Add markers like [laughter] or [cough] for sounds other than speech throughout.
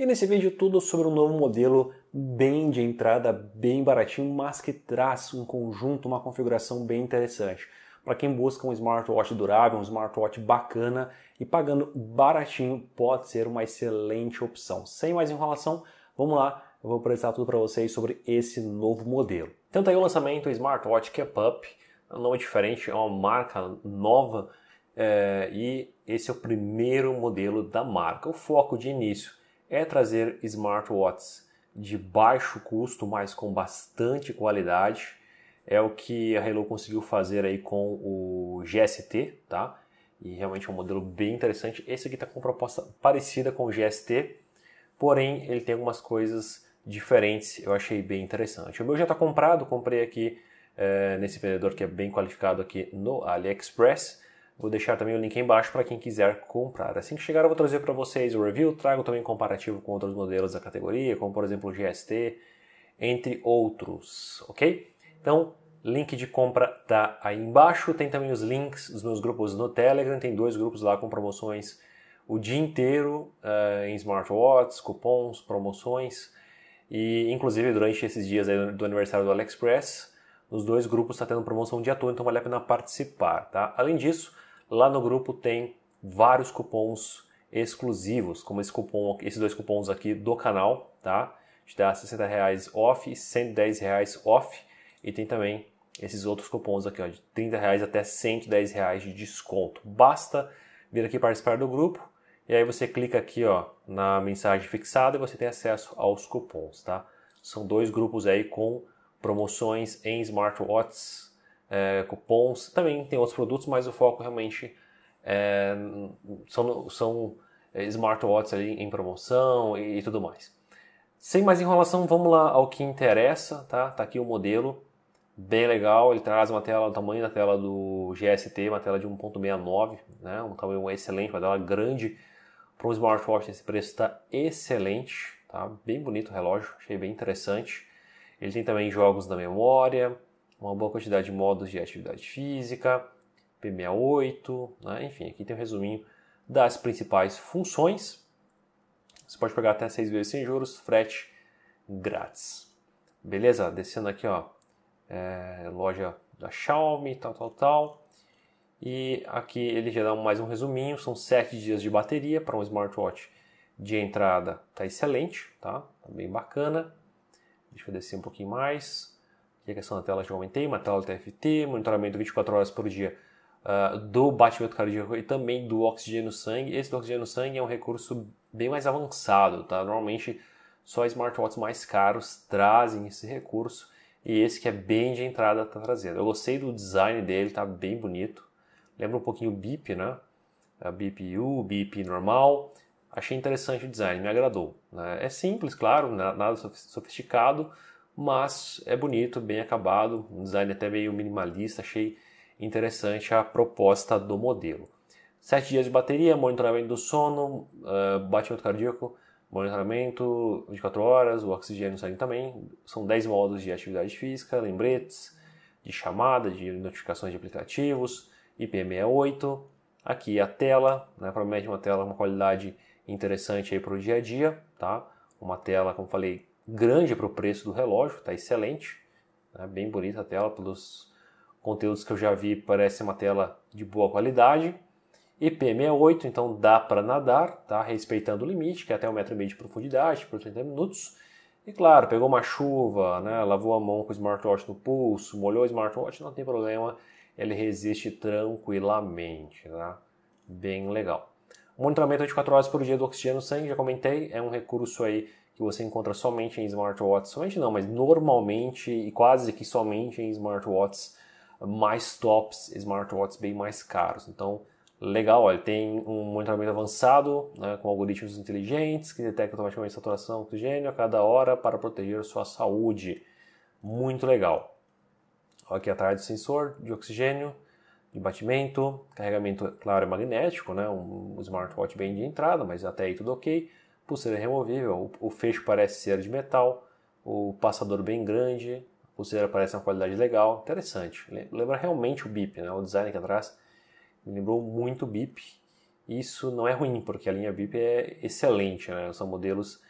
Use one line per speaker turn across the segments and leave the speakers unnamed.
E nesse vídeo tudo sobre um novo modelo bem de entrada, bem baratinho, mas que traz um conjunto, uma configuração bem interessante. Para quem busca um smartwatch durável, um smartwatch bacana e pagando baratinho, pode ser uma excelente opção. Sem mais enrolação, vamos lá, eu vou apresentar tudo para vocês sobre esse novo modelo. Então tá aí o lançamento do smartwatch Kepup, é um nome diferente, é uma marca nova é, e esse é o primeiro modelo da marca. O foco de início é trazer smartwatches de baixo custo, mas com bastante qualidade. É o que a Hello conseguiu fazer aí com o GST, tá? E realmente é um modelo bem interessante. Esse aqui está com proposta parecida com o GST, porém ele tem algumas coisas diferentes. Eu achei bem interessante. O meu já está comprado, comprei aqui é, nesse vendedor que é bem qualificado aqui no AliExpress. Vou deixar também o link embaixo para quem quiser comprar. Assim que chegar, eu vou trazer para vocês o review, trago também comparativo com outros modelos da categoria, como por exemplo o GST, entre outros, ok? Então, link de compra tá aí embaixo. Tem também os links dos meus grupos no Telegram, tem dois grupos lá com promoções o dia inteiro uh, em smartwatches, cupons, promoções e inclusive durante esses dias do aniversário do AliExpress, nos dois grupos está tendo promoção de dia todo, então vale a pena participar, tá? Além disso, Lá no grupo tem vários cupons exclusivos, como esse cupom, esses dois cupons aqui do canal, tá? Te dá 60 reais off, 110 reais off e tem também esses outros cupons aqui, ó, de 30 reais até 110 reais de desconto. Basta vir aqui participar do grupo e aí você clica aqui, ó, na mensagem fixada e você tem acesso aos cupons, tá? São dois grupos aí com promoções em smartwatches é, cupons, também tem outros produtos, mas o foco realmente é, são, são é, smartwatches ali em promoção e, e, tudo mais. Sem mais enrolação, vamos lá ao que interessa, tá? Tá aqui o modelo, bem legal, ele traz uma tela, o tamanho da tela do GST, uma tela de 1.69, né? Um tamanho excelente, uma tela grande para um smartwatch, esse preço está excelente, tá? Bem bonito o relógio, achei bem interessante. Ele tem também jogos na memória, uma boa quantidade de modos de atividade física, P68, né? enfim, aqui tem um resuminho das principais funções. Você pode pegar até 6 vezes sem juros, frete grátis. Beleza? Descendo aqui, ó, é, loja da Xiaomi, tal, tal, tal. E aqui ele já dá mais um resuminho, são 7 dias de bateria para um smartwatch de entrada, tá excelente, tá? tá bem bacana. Deixa eu descer um pouquinho mais são na tela de homem tem, uma tela TFT, monitoramento 24 horas por dia uh, do batimento cardíaco e também do oxigênio no sangue. Esse do oxigênio no sangue é um recurso bem mais avançado, tá? Normalmente só smartwatches mais caros trazem esse recurso e esse que é bem de entrada tá trazendo. Eu gostei do design dele, tá bem bonito. Lembra um pouquinho o BIP, né? A BPU, BIP normal. Achei interessante o design, me agradou. Né? É simples, claro, nada sofisticado, mas é bonito, bem acabado, um design até meio minimalista, achei interessante a proposta do modelo. 7 dias de bateria, monitoramento do sono, uh, batimento cardíaco, monitoramento 24 horas, o oxigênio sai sangue também. São 10 modos de atividade física, lembretes, de chamada, de notificações de aplicativos, IP68. Aqui a tela, né, promete uma tela com uma qualidade interessante para o dia a dia, tá? Uma tela, como falei, grande para o preço do relógio, está excelente, né? bem bonita a tela, pelos conteúdos que eu já vi, parece uma tela de boa qualidade. IP68, então dá para nadar, tá? respeitando o limite, que é até 1,5m um de profundidade por 30 minutos. E claro, pegou uma chuva, né? lavou a mão com o smartwatch no pulso, molhou o smartwatch, não tem problema, ele resiste tranquilamente. Tá? Bem legal. Monitoramento de 4 horas por dia do oxigênio no sangue, já comentei, é um recurso aí que você encontra somente em smartwatches, somente não, mas normalmente e quase que somente em smartwatches mais tops, smartwatches bem mais caros. Então, legal, olha, tem um monitoramento avançado né, com algoritmos inteligentes que detectam automaticamente a saturação de oxigênio a cada hora para proteger a sua saúde. Muito legal. Aqui atrás do sensor de oxigênio, de batimento, carregamento, claro, é magnético, né? Um smartwatch bem de entrada, mas até aí tudo ok pulseira removível, o, o fecho parece ser de metal, o passador bem grande, a pulseira parece uma qualidade legal, interessante. Lembra realmente o BIP, né? o design aqui atrás me lembrou muito o BIP. Isso não é ruim, porque a linha BIP é excelente, né? são modelos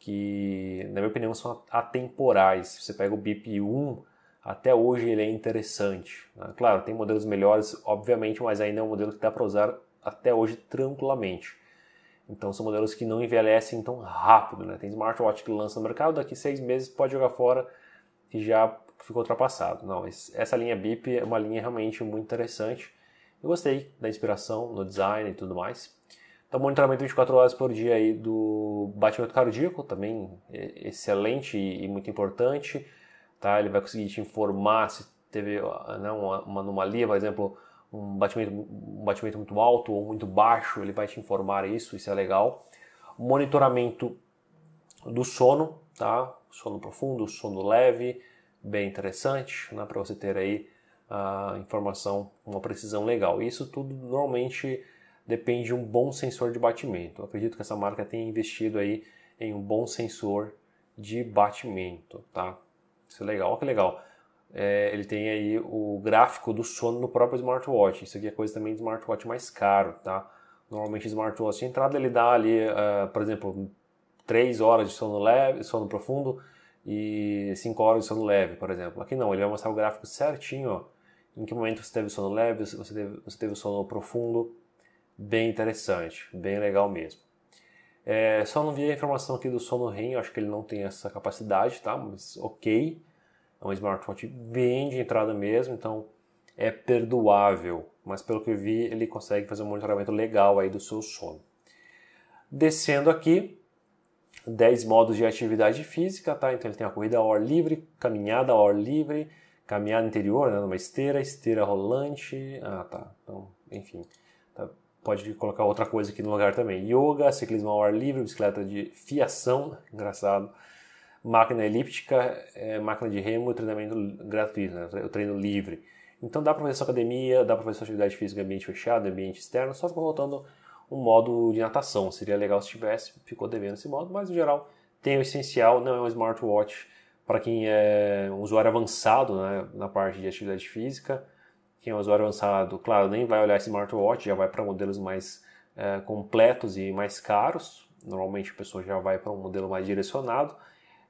que, na minha opinião, são atemporais. Você pega o BIP1, até hoje ele é interessante. Né? Claro, tem modelos melhores, obviamente, mas ainda é um modelo que dá para usar até hoje tranquilamente. Então são modelos que não envelhecem tão rápido, né? Tem smartwatch que lança no mercado, daqui seis meses pode jogar fora e já ficou ultrapassado. Não, essa linha BIP é uma linha realmente muito interessante. Eu gostei da inspiração no design e tudo mais. Então, monitoramento 24 horas por dia aí do batimento cardíaco, também excelente e muito importante. Tá? Ele vai conseguir te informar se teve né, uma anomalia, por exemplo, um batimento, um batimento muito alto ou muito baixo, ele vai te informar isso, isso é legal. Monitoramento do sono, tá? Sono profundo, sono leve, bem interessante, né? para você ter aí a informação uma precisão legal. Isso tudo normalmente depende de um bom sensor de batimento. Eu acredito que essa marca tenha investido aí em um bom sensor de batimento, tá? Isso é legal, olha que legal é, ele tem aí o gráfico do sono no próprio smartwatch. Isso aqui é coisa também de smartwatch mais caro, tá? Normalmente smartwatch de entrada ele dá ali, uh, por exemplo, 3 horas de sono leve, sono profundo e 5 horas de sono leve, por exemplo. Aqui não, ele vai mostrar o gráfico certinho, ó, em que momento você teve sono leve, você teve, você teve sono profundo, bem interessante, bem legal mesmo. É, só não vi a informação aqui do sono REM, acho que ele não tem essa capacidade, tá? Mas ok. É um smartphone bem de entrada mesmo, então é perdoável. Mas pelo que eu vi, ele consegue fazer um monitoramento legal aí do seu sono. Descendo aqui, 10 modos de atividade física, tá? Então ele tem a corrida ao ar livre, caminhada ao ar livre, caminhada interior, né, numa esteira, esteira rolante, ah, tá. Então, enfim, tá. pode colocar outra coisa aqui no lugar também. Yoga, ciclismo ao ar livre, bicicleta de fiação, [laughs] engraçado máquina elíptica, é, máquina de remo, treinamento gratuito, né? o treino livre. Então dá para fazer sua academia, dá para fazer sua atividade física em ambiente fechado, ambiente externo, só ficou faltando um modo de natação. Seria legal se tivesse, ficou devendo esse modo, mas no geral tem o essencial, não é um smartwatch para quem é um usuário avançado né, na parte de atividade física. Quem é um usuário avançado, claro, nem vai olhar esse smartwatch, já vai para modelos mais é, completos e mais caros. Normalmente a pessoa já vai para um modelo mais direcionado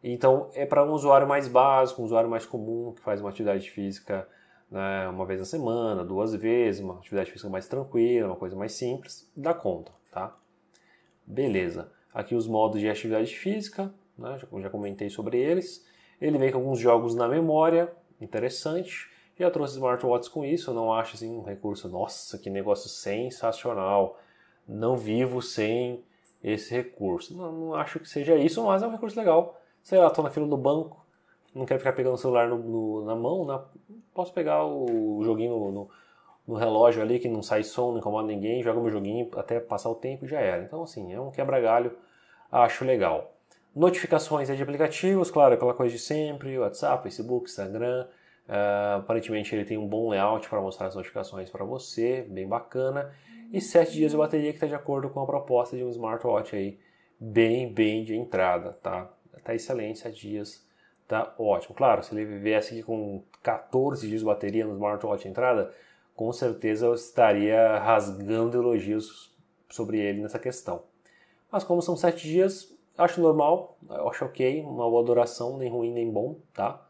então, é para um usuário mais básico, um usuário mais comum, que faz uma atividade física né, uma vez na semana, duas vezes, uma atividade física mais tranquila, uma coisa mais simples, dá conta, tá? Beleza. Aqui os modos de atividade física, né, já, já comentei sobre eles. Ele vem com alguns jogos na memória, interessante. Já trouxe smartwatches com isso, eu não acho assim um recurso, nossa, que negócio sensacional. Não vivo sem esse recurso. Não, não acho que seja isso, mas é um recurso legal sei lá, tô na fila do banco, não quero ficar pegando o celular no, no, na mão, né? posso pegar o, joguinho no, no, relógio ali que não sai som, não incomoda ninguém, joga meu joguinho até passar o tempo e já era. Então, assim, é um quebra-galho, acho legal. Notificações é de aplicativos, claro, aquela coisa de sempre, WhatsApp, Facebook, Instagram. Uh, aparentemente ele tem um bom layout para mostrar as notificações para você, bem bacana. E 7 dias de bateria que está de acordo com a proposta de um smartwatch aí, bem, bem de entrada, tá? tá excelente, 7 dias, tá ótimo. Claro, se ele viesse aqui com 14 dias de bateria no smartwatch entrada, com certeza eu estaria rasgando elogios sobre ele nessa questão. Mas como são 7 dias, acho normal, acho ok, uma boa duração, nem ruim nem bom, tá?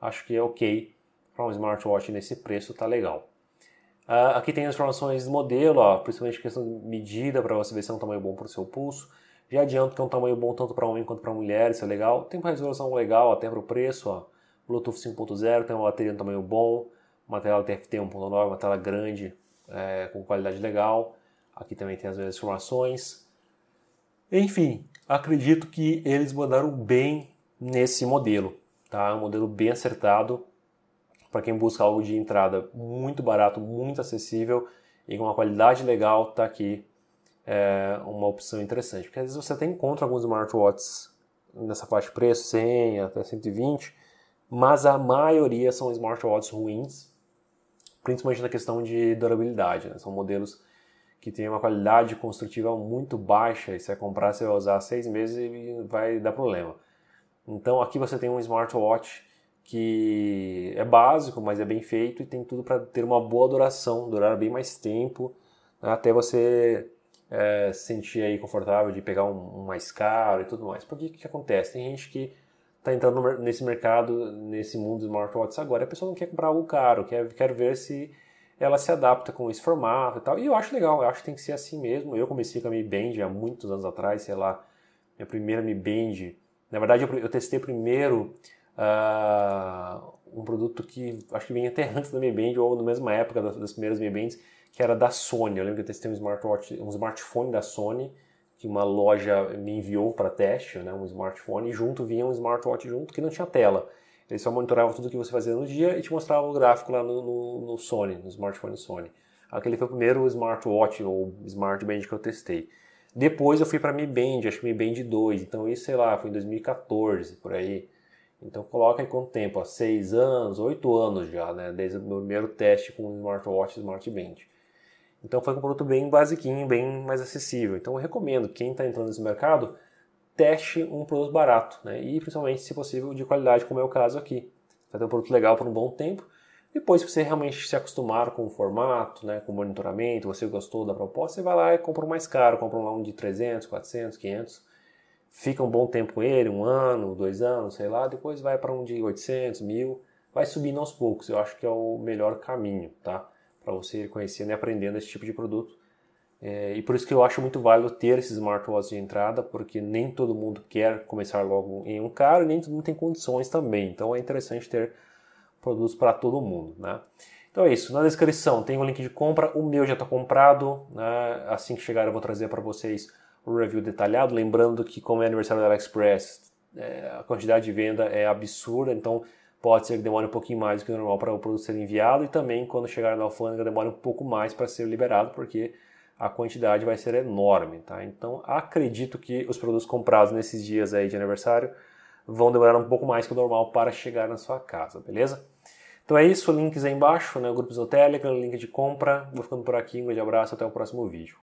Acho que é ok para um smartwatch nesse preço, tá legal. Uh, aqui tem as informações do modelo, ó, principalmente questão de medida para você ver se é um tamanho bom para o seu pulso. Já adianto que é um tamanho bom tanto para homem quanto para mulher, isso é legal. Tem uma resolução legal até para o preço, ó. Bluetooth 5.0, tem uma bateria de tamanho bom, uma tela TFT 1.9, uma tela grande, é, com qualidade legal. Aqui também tem as mesmas informações. Enfim, acredito que eles mandaram bem nesse modelo, tá? É um modelo bem acertado para quem busca algo de entrada muito barato, muito acessível e com uma qualidade legal, tá aqui é uma opção interessante. Porque às vezes você até encontra alguns smartwatches nessa faixa de preço, 100 até 120, mas a maioria são smartwatches ruins, principalmente na questão de durabilidade. Né? São modelos que têm uma qualidade construtiva muito baixa e se você comprar, você vai usar seis meses e vai dar problema. Então aqui você tem um smartwatch que é básico, mas é bem feito e tem tudo para ter uma boa duração, durar bem mais tempo, né? até você é, se sentir aí confortável de pegar um, um, mais caro e tudo mais. Porque o que, acontece? Tem gente que está entrando no, nesse mercado, nesse mundo dos smartwatches agora, a pessoa não quer comprar algo caro, quer, quer ver se ela se adapta com esse formato e tal. E eu acho legal, eu acho que tem que ser assim mesmo. Eu comecei com a Mi Band há muitos anos atrás, sei lá, minha primeira Mi Band. Na verdade, eu, eu testei primeiro uh, um produto que acho que vinha até [laughs] antes da Mi Band ou na mesma época das, das primeiras Mi Bands, que era da Sony. Eu lembro que eu testei um smartwatch, um smartphone da Sony que uma loja me enviou para teste, né, um smartphone, e junto vinha um smartwatch junto que não tinha tela. Ele só monitorava tudo que você fazia no dia e te mostrava o gráfico lá no, no, no Sony, no smartphone Sony. Aquele foi o primeiro smartwatch ou smartband que eu testei. Depois eu fui para Mi Band, acho que Mi Band 2, então isso, sei lá, foi em 2014, por aí. Então coloca aí quanto tempo, ó, anos, oito anos já, né, desde o meu primeiro teste com smartwatch e smartband. Então foi um produto bem basiquinho, bem mais acessível. Então eu recomendo, quem está entrando nesse mercado, teste um produto barato, né? E principalmente, se possível, de qualidade, como é o caso aqui. Vai ter um produto legal por um bom tempo. Depois, se você realmente se acostumar com o formato, né, com o monitoramento, você gostou da proposta, você vai lá e compra um mais caro, compra um de 300, 400, 500. Fica um bom tempo com ele, um ano, dois anos, sei lá. Depois vai para um de 800, 1000. Vai subindo aos poucos. Eu acho que é o melhor caminho, tá? para você ir conhecendo né, e aprendendo esse tipo de produto. É, e por isso que eu acho muito válido ter esses smartwatch de entrada, porque nem todo mundo quer começar logo em um caro, nem todo mundo tem condições também. Então é interessante ter produtos para todo mundo, né? Então é isso. Na descrição tem o um link de compra. O meu já está comprado. Né? Assim que chegar eu vou trazer para vocês o review detalhado. Lembrando que como é aniversário da AliExpress, é, a quantidade de venda é absurda. Então pode ser que demore um pouquinho mais do que o normal para o produto ser enviado e também quando chegar na alfândega demore um pouco mais para ser liberado, porque a quantidade vai ser enorme, tá? Então, acredito que os produtos comprados nesses dias aí de aniversário vão demorar um pouco mais que o normal para chegar na sua casa, beleza? Então é isso, links aí embaixo, né? Grupos no Telegram, link de compra. Vou ficando por aqui, um grande abraço, até o próximo vídeo.